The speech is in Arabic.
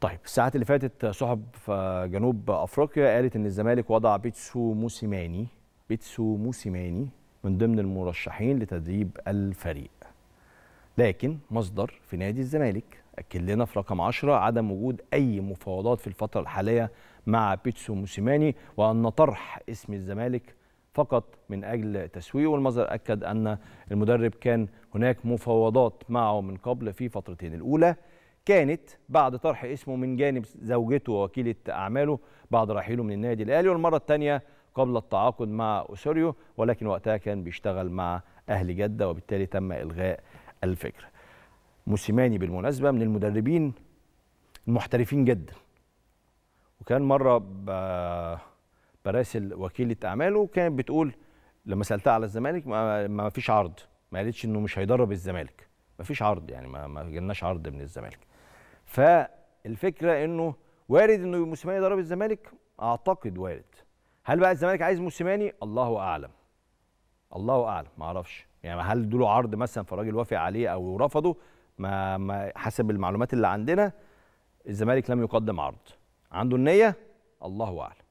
طيب الساعات اللي فاتت صحف جنوب افريقيا قالت ان الزمالك وضع بيتسو موسيماني بيتسو موسيماني من ضمن المرشحين لتدريب الفريق لكن مصدر في نادي الزمالك اكد لنا في رقم 10 عدم وجود اي مفاوضات في الفتره الحاليه مع بيتسو موسيماني وان طرح اسم الزمالك فقط من اجل تسويقه والمصدر اكد ان المدرب كان هناك مفاوضات معه من قبل في فترتين الاولى كانت بعد طرح اسمه من جانب زوجته ووكيلة أعماله بعد رحيله من النادي الأهلي والمرة الثانية قبل التعاقد مع أسوريو ولكن وقتها كان بيشتغل مع أهل جدة وبالتالي تم إلغاء الفكرة موسيماني بالمناسبة من المدربين المحترفين جدا وكان مرة براسل وكيلة أعماله كانت بتقول لما سألتها على الزمالك ما فيش عرض ما قالتش إنه مش هيدرب الزمالك مفيش عرض يعني ما, ما جالناش عرض من الزمالك فالفكره انه وارد انه موسيماني ضرب الزمالك اعتقد وارد هل بقى الزمالك عايز موسيماني الله اعلم الله اعلم ما اعرفش يعني هل ادوا عرض مثلا فالراجل وافق عليه او رفضه ما, ما حسب المعلومات اللي عندنا الزمالك لم يقدم عرض عنده النيه الله اعلم